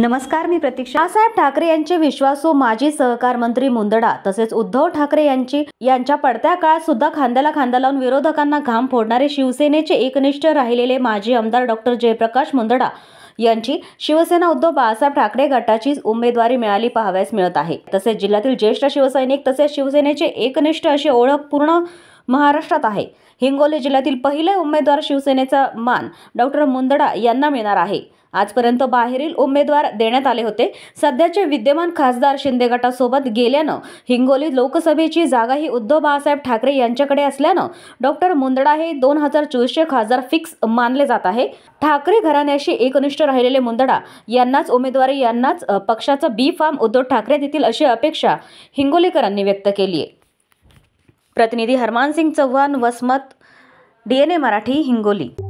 नमस्कार मी प्रतीक्षा साहेब ठाकरे यांचे विश्वासू माजी सहकार मंत्री मुंदडा तसेच उद्धव ठाकरे यांची यांच्या पडत्या काळात सुद्धा खांद्याला खांदा लावून विरोधकांना घाम फोडणारे शिवसेनेचे एकनिष्ठ राहिलेले माजी आमदार डॉक्टर जयप्रकाश मुंदडा यांची शिवसेना उद्धव बाळासाहेब ठाकरे गटाची उमेदवारी मिळाली पाहाव्यास मिळत आहे तसेच जिल्ह्यातील ज्येष्ठ शिवसैनिक तसेच शिवसेनेचे एकनिष्ठ अशी ओळख पूर्ण महाराष्ट्रात आहे हिंगोली जिल्ह्यातील पहिले उमेदवार शिवसेनेचा मान डॉक्टर मुंदडा यांना मिळणार आहे आजपर्यंत बाहेरील उमेदवार देण्यात आले होते सध्याचे विद्यमान खासदार शिंदे गटासोबत गेल्यानं हिंगोली लोकसभेची जागा ही उद्धव बाळासाहेब ठाकरे यांच्याकडे असल्यानं डॉक्टर मुंदडा हे दोन हजार चोवीसचे खासदार फिक्स मानले जात आहे ठाकरे घराण्याशी एकनिष्ठ राहिलेले मुंदडा यांनाच उमेदवारी यांनाच पक्षाचं बी फार्म उद्धव ठाकरे देतील अशी अपेक्षा हिंगोलीकरांनी व्यक्त केली आहे प्रतिनिधी हरमान सिंग चव्हाण वसमत ए मराठी हिंगोली